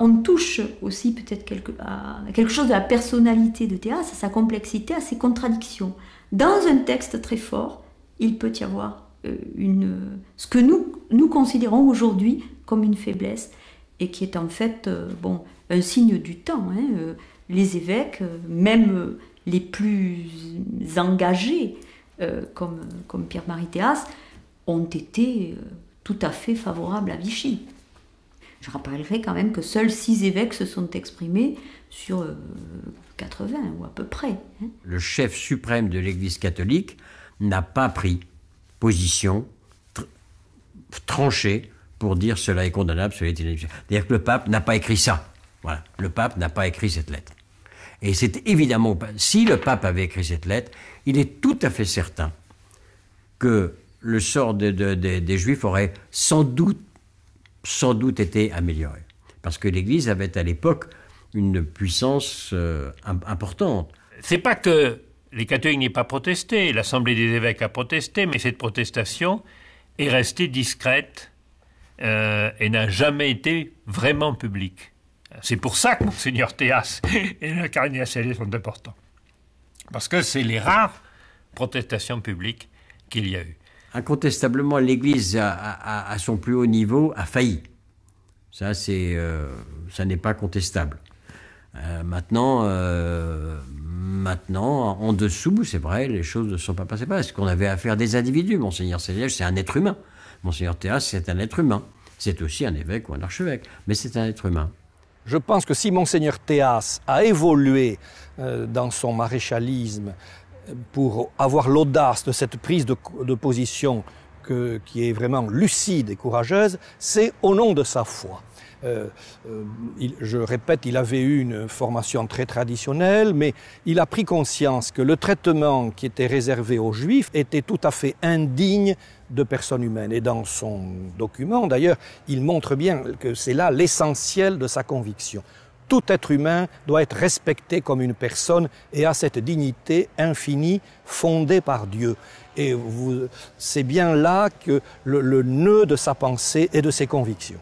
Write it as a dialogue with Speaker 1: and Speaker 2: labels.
Speaker 1: on touche aussi peut-être quelque, à quelque chose de la personnalité de Théas, à sa complexité, à ses contradictions. Dans un texte très fort, il peut y avoir euh, une, ce que nous, considérons aujourd'hui comme une faiblesse et qui est en fait euh, bon, un signe du temps. Hein, euh, les évêques, même les plus engagés, comme, comme Pierre-Marie Théas, ont été tout à fait favorables à Vichy. Je rappellerai quand même que seuls six évêques se sont exprimés sur 80 euh, ou à peu près. Hein.
Speaker 2: Le chef suprême de l'Église catholique n'a pas pris position tranchée pour dire cela est condamnable, cela est inadmissible. C'est-à-dire que le pape n'a pas écrit ça. Voilà. Le pape n'a pas écrit cette lettre. Et c'est évidemment si le pape avait écrit cette lettre, il est tout à fait certain que le sort des Juifs aurait sans doute sans doute été améliorée. Parce que l'Église avait à l'époque une puissance euh, importante. C'est
Speaker 3: pas que les catholiques n'aient pas protesté, l'Assemblée des évêques a protesté, mais cette protestation est restée discrète euh, et n'a jamais été vraiment publique. C'est pour ça que Mgr Théas et le cardinal sont importants. Parce que c'est les rares protestations publiques
Speaker 2: qu'il y a eu incontestablement, l'Église à, son plus haut niveau a failli. Ça, c'est, euh, ça n'est pas contestable. Euh, maintenant, euh, maintenant, en dessous, c'est vrai, les choses ne sont pas passées pas. est Parce qu'on avait affaire à des individus. Monseigneur Célège, c'est un être humain. Monseigneur Théas, c'est un être humain. C'est aussi un évêque ou un archevêque, mais c'est un être humain.
Speaker 4: Je pense que si Monseigneur Théas a évolué dans son maréchalisme pour avoir l'audace de cette prise de, position qui est vraiment lucide et courageuse, c'est au nom de sa foi. Euh, euh, je répète, il avait eu une formation très traditionnelle, mais il a pris conscience que le traitement qui était réservé aux juifs était tout à fait indigne de personnes humaines. Et dans son document, d'ailleurs, il montre bien que c'est là l'essentiel de sa conviction tout être humain doit être respecté comme une personne et a cette dignité infinie fondée par Dieu. Et c'est bien là que le, le nœud de sa pensée et de ses convictions.